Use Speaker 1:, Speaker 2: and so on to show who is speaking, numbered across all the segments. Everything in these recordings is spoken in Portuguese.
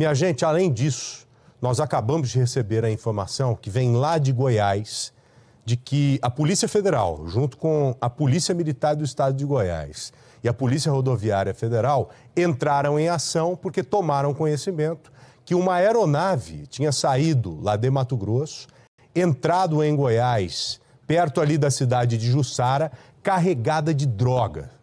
Speaker 1: Minha gente, além disso, nós acabamos de receber a informação que vem lá de Goiás de que a Polícia Federal, junto com a Polícia Militar do Estado de Goiás e a Polícia Rodoviária Federal, entraram em ação porque tomaram conhecimento que uma aeronave tinha saído lá de Mato Grosso, entrado em Goiás, perto ali da cidade de Jussara, carregada de droga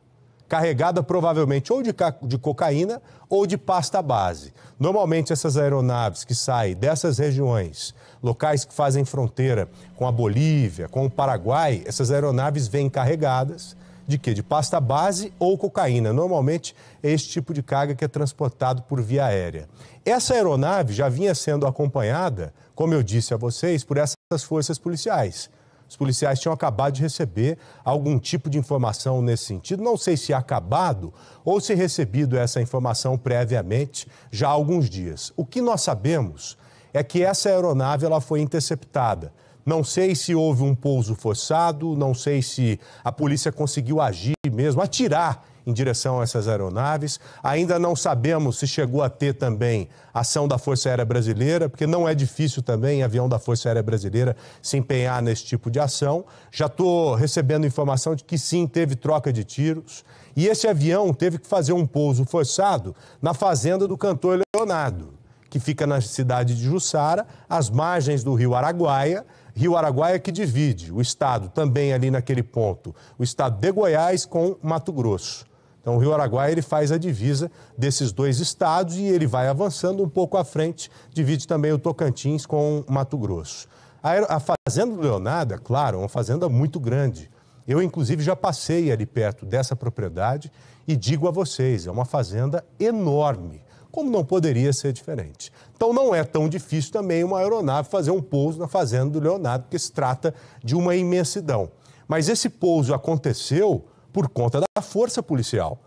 Speaker 1: carregada provavelmente ou de, de cocaína ou de pasta base. Normalmente, essas aeronaves que saem dessas regiões, locais que fazem fronteira com a Bolívia, com o Paraguai, essas aeronaves vêm carregadas de quê? De pasta base ou cocaína. Normalmente é esse tipo de carga que é transportado por via aérea. Essa aeronave já vinha sendo acompanhada, como eu disse a vocês, por essas forças policiais. Os policiais tinham acabado de receber algum tipo de informação nesse sentido. Não sei se acabado ou se recebido essa informação previamente já há alguns dias. O que nós sabemos é que essa aeronave ela foi interceptada. Não sei se houve um pouso forçado, não sei se a polícia conseguiu agir mesmo, atirar em direção a essas aeronaves. Ainda não sabemos se chegou a ter também ação da Força Aérea Brasileira, porque não é difícil também avião da Força Aérea Brasileira se empenhar nesse tipo de ação. Já estou recebendo informação de que sim, teve troca de tiros. E esse avião teve que fazer um pouso forçado na fazenda do cantor Leonardo, que fica na cidade de Jussara, às margens do rio Araguaia. Rio Araguaia que divide o estado, também ali naquele ponto, o estado de Goiás com Mato Grosso. Então, o Rio Araguaia ele faz a divisa desses dois estados e ele vai avançando um pouco à frente, divide também o Tocantins com o Mato Grosso. A, a Fazenda do Leonardo, é claro, é uma fazenda muito grande. Eu, inclusive, já passei ali perto dessa propriedade e digo a vocês, é uma fazenda enorme, como não poderia ser diferente. Então, não é tão difícil também uma aeronave fazer um pouso na Fazenda do Leonardo, porque se trata de uma imensidão. Mas esse pouso aconteceu por conta da força policial,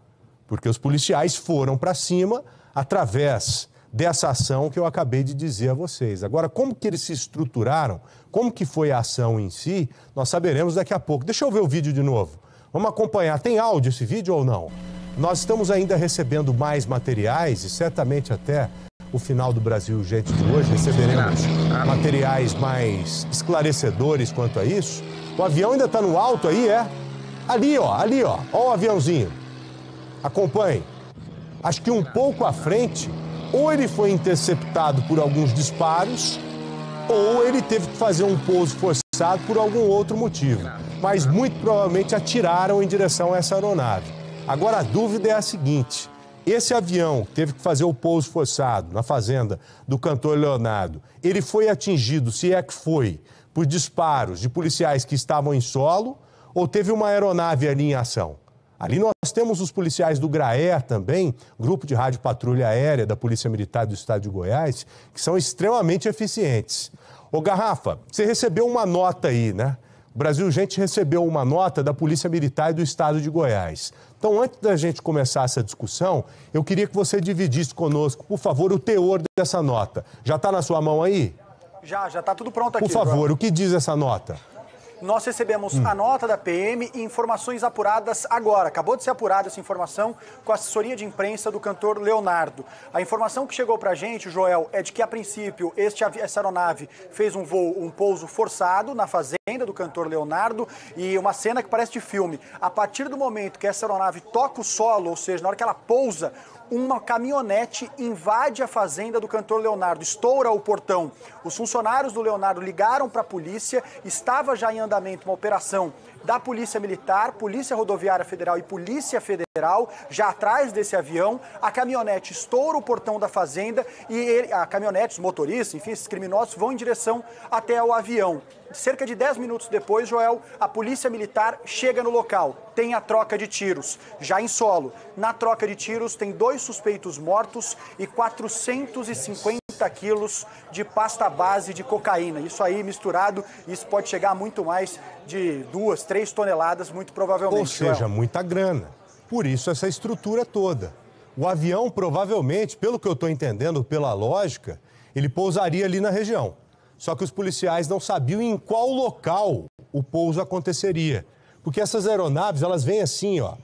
Speaker 1: porque os policiais foram para cima através dessa ação que eu acabei de dizer a vocês. Agora, como que eles se estruturaram, como que foi a ação em si, nós saberemos daqui a pouco. Deixa eu ver o vídeo de novo. Vamos acompanhar. Tem áudio esse vídeo ou não? Nós estamos ainda recebendo mais materiais e certamente até o final do Brasil Gente de hoje receberemos materiais mais esclarecedores quanto a isso. O avião ainda está no alto aí, é? Ali, ó, ali, ó, ó o aviãozinho. Acompanhe. Acho que um pouco à frente, ou ele foi interceptado por alguns disparos, ou ele teve que fazer um pouso forçado por algum outro motivo. Mas muito provavelmente atiraram em direção a essa aeronave. Agora a dúvida é a seguinte: esse avião que teve que fazer o pouso forçado na fazenda do cantor Leonardo, ele foi atingido, se é que foi, por disparos de policiais que estavam em solo ou teve uma aeronave ali em ação? Ali nós temos os policiais do GRAER também, Grupo de Rádio Patrulha Aérea da Polícia Militar do Estado de Goiás, que são extremamente eficientes. Ô Garrafa, você recebeu uma nota aí, né? O Brasil Gente recebeu uma nota da Polícia Militar do Estado de Goiás. Então, antes da gente começar essa discussão, eu queria que você dividisse conosco, por favor, o teor dessa nota. Já está na sua mão aí?
Speaker 2: Já, já está tudo pronto aqui. Por favor, agora.
Speaker 1: o que diz essa nota?
Speaker 2: Nós recebemos hum. a nota da PM e informações apuradas agora. Acabou de ser apurada essa informação com a assessoria de imprensa do cantor Leonardo. A informação que chegou para a gente, Joel, é de que, a princípio, este, essa aeronave fez um voo, um pouso forçado na fazenda do cantor Leonardo e uma cena que parece de filme. A partir do momento que essa aeronave toca o solo, ou seja, na hora que ela pousa, uma caminhonete invade a fazenda do cantor Leonardo, estoura o portão. Os funcionários do Leonardo ligaram para a polícia, estava já em andamento uma operação da Polícia Militar, Polícia Rodoviária Federal e Polícia Federal, já atrás desse avião. A caminhonete estoura o portão da fazenda e ele, a caminhonete, os motoristas, enfim, esses criminosos vão em direção até o avião. Cerca de 10 minutos depois, Joel, a Polícia Militar chega no local. Tem a troca de tiros, já em solo. Na troca de tiros, tem dois suspeitos mortos e 450 30 quilos de pasta base de cocaína. Isso aí misturado, isso pode chegar a muito mais de duas, três toneladas, muito provavelmente. Ou seja,
Speaker 1: muita grana. Por isso essa estrutura toda. O avião provavelmente, pelo que eu estou entendendo, pela lógica, ele pousaria ali na região. Só que os policiais não sabiam em qual local o pouso aconteceria. Porque essas aeronaves, elas vêm assim, ó.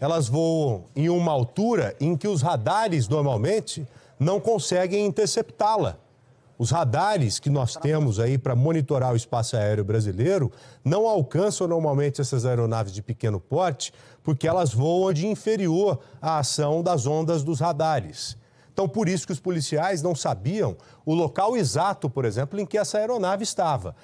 Speaker 1: Elas voam em uma altura em que os radares, normalmente, não conseguem interceptá-la. Os radares que nós temos aí para monitorar o espaço aéreo brasileiro não alcançam normalmente essas aeronaves de pequeno porte, porque elas voam de inferior à ação das ondas dos radares. Então, por isso que os policiais não sabiam o local exato, por exemplo, em que essa aeronave estava.